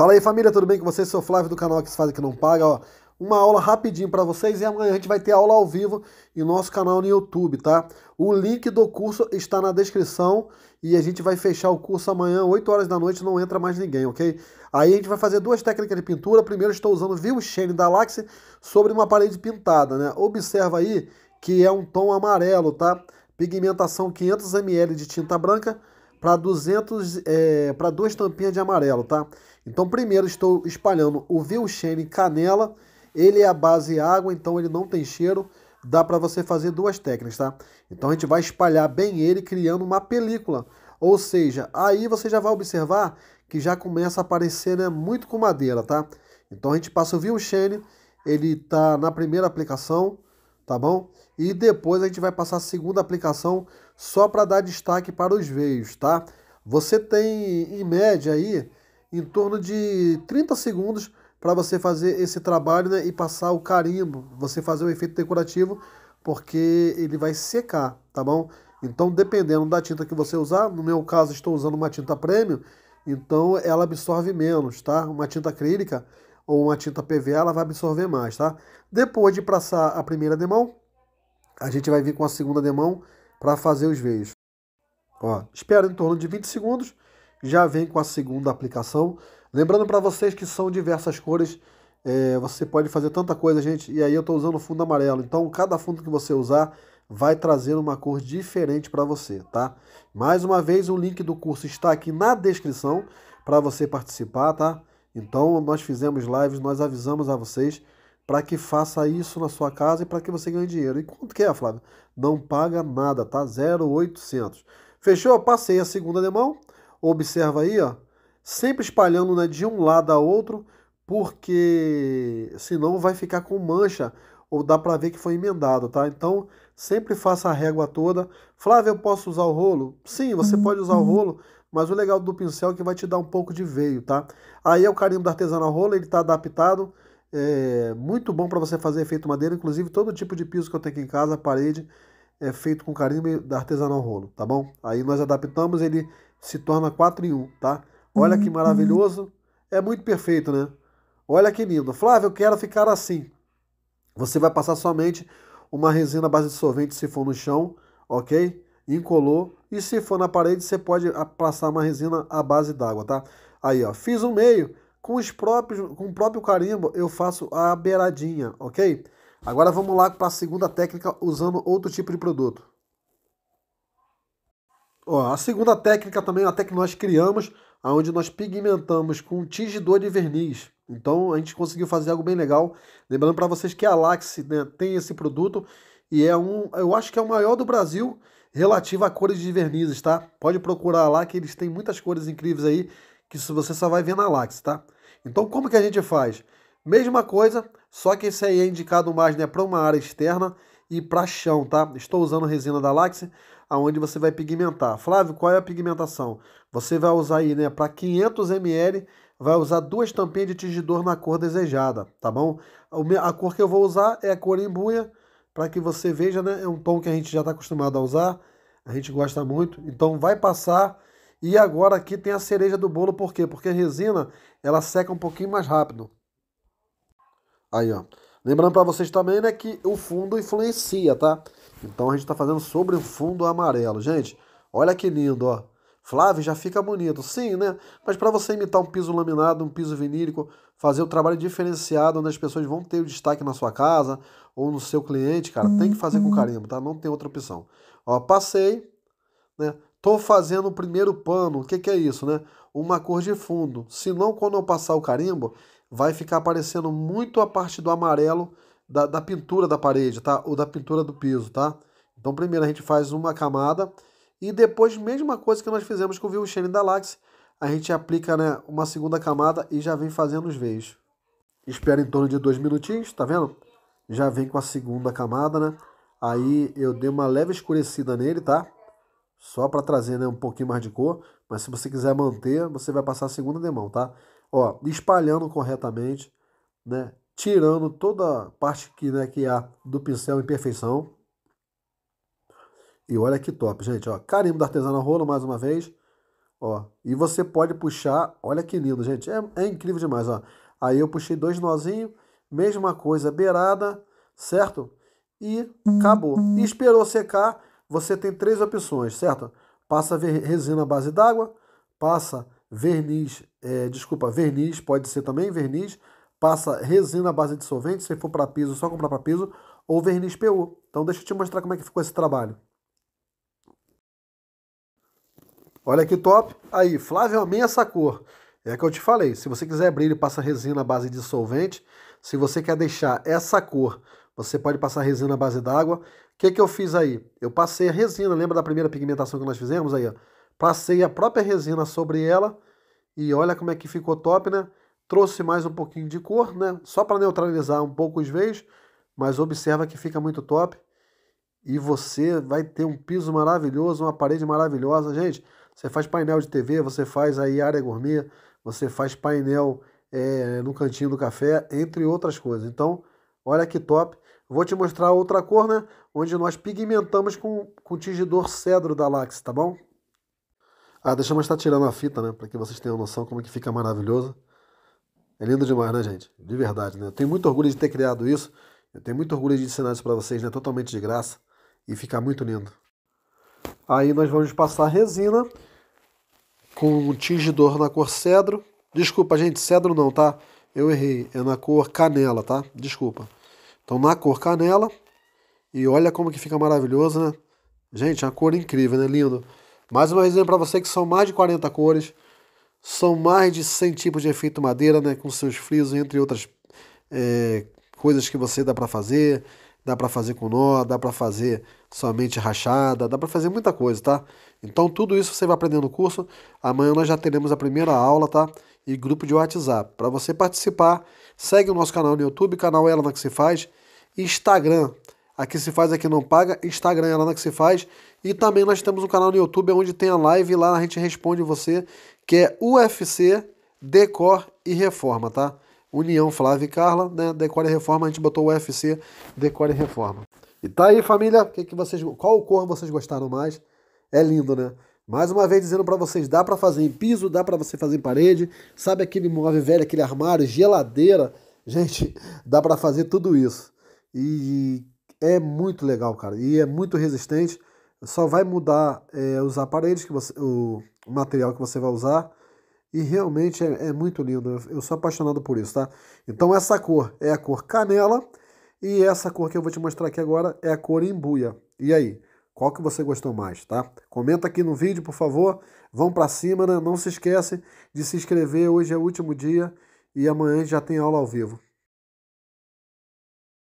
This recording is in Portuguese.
Fala aí família, tudo bem com vocês? Sou Flávio do canal que se faz que não paga, ó. Uma aula rapidinho para vocês e amanhã a gente vai ter aula ao vivo em nosso canal no YouTube, tá? O link do curso está na descrição e a gente vai fechar o curso amanhã, 8 horas da noite, não entra mais ninguém, ok? Aí a gente vai fazer duas técnicas de pintura. Primeiro estou usando View Shane da Laxe sobre uma parede pintada, né? Observa aí que é um tom amarelo, tá? Pigmentação 500 ml de tinta branca para 200 é, para duas tampinhas de amarelo, tá? Então, primeiro estou espalhando o Vilchene canela. Ele é a base água, então ele não tem cheiro. Dá para você fazer duas técnicas, tá? Então a gente vai espalhar bem ele criando uma película. Ou seja, aí você já vai observar que já começa a aparecer né, muito com madeira, tá? Então a gente passa o Vilchene, ele tá na primeira aplicação, tá bom? E depois a gente vai passar a segunda aplicação só para dar destaque para os veios, tá? Você tem em média aí em torno de 30 segundos para você fazer esse trabalho né, e passar o carimbo, você fazer o efeito decorativo, porque ele vai secar, tá bom? Então, dependendo da tinta que você usar, no meu caso estou usando uma tinta premium, então ela absorve menos, tá? Uma tinta acrílica ou uma tinta PVA, ela vai absorver mais, tá? Depois de passar a primeira demão, a gente vai vir com a segunda demão para fazer os veios. Ó, espera em torno de 20 segundos já vem com a segunda aplicação. Lembrando para vocês que são diversas cores, é, você pode fazer tanta coisa, gente. E aí eu estou usando fundo amarelo. Então, cada fundo que você usar vai trazer uma cor diferente para você, tá? Mais uma vez, o link do curso está aqui na descrição para você participar, tá? Então, nós fizemos lives, nós avisamos a vocês para que faça isso na sua casa e para que você ganhe dinheiro. E quanto que é, Flávio? Não paga nada, tá? 0,800. Fechou? Passei a segunda demão. Observa aí, ó, sempre espalhando né, de um lado a outro, porque senão vai ficar com mancha ou dá para ver que foi emendado, tá? Então, sempre faça a régua toda. Flávio, eu posso usar o rolo? Sim, você uhum. pode usar o rolo, mas o legal do pincel é que vai te dar um pouco de veio, tá? Aí é o carimbo do artesanal rolo, ele está adaptado, é muito bom para você fazer efeito madeira, inclusive todo tipo de piso que eu tenho aqui em casa, parede, é feito com carimbo da artesanal rolo, tá bom? Aí nós adaptamos, ele se torna 4 em 1, tá? Olha que uhum. maravilhoso. É muito perfeito, né? Olha que lindo. Flávio, eu quero ficar assim. Você vai passar somente uma resina à base de solvente se for no chão, ok? Incolor. E se for na parede, você pode passar uma resina à base d'água, tá? Aí, ó. Fiz um meio. Com, os próprios, com o próprio carimbo, eu faço a beiradinha, ok? Agora vamos lá para a segunda técnica usando outro tipo de produto. Ó, a segunda técnica também é que nós criamos, onde nós pigmentamos com um tingidor de verniz. Então a gente conseguiu fazer algo bem legal. Lembrando para vocês que a Laxi né, tem esse produto e é um, eu acho que é o maior do Brasil relativo a cores de vernizes, tá? Pode procurar lá que eles têm muitas cores incríveis aí que você só vai ver na Laxi, tá? Então como que a gente faz? Mesma coisa, só que esse aí é indicado mais né, para uma área externa e para chão, tá? Estou usando resina da Laxe, aonde você vai pigmentar. Flávio, qual é a pigmentação? Você vai usar aí, né, para 500 ml, vai usar duas tampinhas de tingidor na cor desejada, tá bom? A cor que eu vou usar é a cor embuia, para que você veja, né, é um tom que a gente já está acostumado a usar, a gente gosta muito. Então vai passar e agora aqui tem a cereja do bolo, por quê? Porque a resina, ela seca um pouquinho mais rápido. Aí, ó. Lembrando para vocês também, né, que o fundo influencia, tá? Então a gente está fazendo sobre o fundo amarelo. Gente, olha que lindo, ó. Flávio já fica bonito, sim, né? Mas para você imitar um piso laminado, um piso vinílico, fazer o um trabalho diferenciado onde as pessoas vão ter o destaque na sua casa ou no seu cliente, cara, tem que fazer com uhum. carimbo, tá? Não tem outra opção. Ó, passei, né? Tô fazendo o primeiro pano. O que, que é isso, né? Uma cor de fundo. senão quando eu passar o carimbo, vai ficar aparecendo muito a parte do amarelo da, da pintura da parede, tá? Ou da pintura do piso, tá? Então primeiro a gente faz uma camada e depois, mesma coisa que nós fizemos com o Vivo Shane da Lax, a gente aplica né, uma segunda camada e já vem fazendo os veios. Espera em torno de dois minutinhos, tá vendo? Já vem com a segunda camada, né? Aí eu dei uma leve escurecida nele, tá? Só para trazer né, um pouquinho mais de cor. Mas se você quiser manter, você vai passar a segunda demão, tá? Ó, espalhando corretamente, né? Tirando toda a parte que, né, que há do pincel imperfeição. E olha que top, gente, ó. Carimbo da artesana rolo mais uma vez. Ó, e você pode puxar, olha que lindo, gente. É, é incrível demais, ó. Aí eu puxei dois nozinhos, mesma coisa, beirada, certo? E acabou. E esperou secar, você tem três opções, certo? Passa resina à base d'água, passa verniz, é, desculpa, verniz, pode ser também verniz, passa resina à base de solvente, se for para piso, só comprar para piso, ou verniz PU. Então deixa eu te mostrar como é que ficou esse trabalho. Olha que top. Aí, Flávio amei essa cor. É que eu te falei, se você quiser brilho, passa resina à base de solvente. Se você quer deixar essa cor, você pode passar resina à base d'água. O que, que eu fiz aí? Eu passei a resina, lembra da primeira pigmentação que nós fizemos aí? Ó? Passei a própria resina sobre ela e olha como é que ficou top, né? Trouxe mais um pouquinho de cor, né? Só para neutralizar um pouco os veios, mas observa que fica muito top. E você vai ter um piso maravilhoso, uma parede maravilhosa. Gente, você faz painel de TV, você faz aí área gourmet, você faz painel é, no cantinho do café, entre outras coisas. Então, olha que top. Vou te mostrar outra cor, né? Onde nós pigmentamos com, com o tingidor cedro da Lax, tá bom? Ah, deixa eu estar tirando a fita, né? Para que vocês tenham noção como é que fica maravilhoso. É lindo demais, né, gente? De verdade, né? Eu tenho muito orgulho de ter criado isso. Eu tenho muito orgulho de ensinar isso para vocês, né? Totalmente de graça. E fica muito lindo. Aí nós vamos passar resina com um tingidor na cor cedro. Desculpa, gente, cedro não, tá? Eu errei. É na cor canela, tá? Desculpa. Então, na cor canela. E olha como que fica maravilhoso, né? Gente, é uma cor incrível, né? Lindo. Mais uma resenha para você que são mais de 40 cores, são mais de 100 tipos de efeito madeira, né, com seus frisos, entre outras é, coisas que você dá para fazer. Dá para fazer com nó, dá para fazer somente rachada, dá para fazer muita coisa, tá? Então tudo isso você vai aprender no curso. Amanhã nós já teremos a primeira aula, tá? E grupo de WhatsApp. Para você participar, segue o nosso canal no YouTube, canal Ela Na é Que Se Faz, Instagram, a que se faz aqui não paga, Instagram é lá na que se faz. E também nós temos um canal no YouTube onde tem a live e lá a gente responde você, que é UFC, Decor e Reforma, tá? União Flávia e Carla, né? Decor e Reforma, a gente botou UFC, Decor e Reforma. E tá aí, família, que que vocês, qual cor vocês gostaram mais? É lindo, né? Mais uma vez dizendo para vocês, dá para fazer em piso, dá para você fazer em parede, sabe aquele móvel velho, aquele armário, geladeira, gente, dá para fazer tudo isso. E é muito legal, cara. E é muito resistente. Só vai mudar é, os aparelhos, que você, o material que você vai usar. E realmente é, é muito lindo. Eu sou apaixonado por isso, tá? Então essa cor é a cor canela. E essa cor que eu vou te mostrar aqui agora é a cor embuia. E aí, qual que você gostou mais, tá? Comenta aqui no vídeo, por favor. Vão para cima, né? Não se esquece de se inscrever. Hoje é o último dia e amanhã já tem aula ao vivo.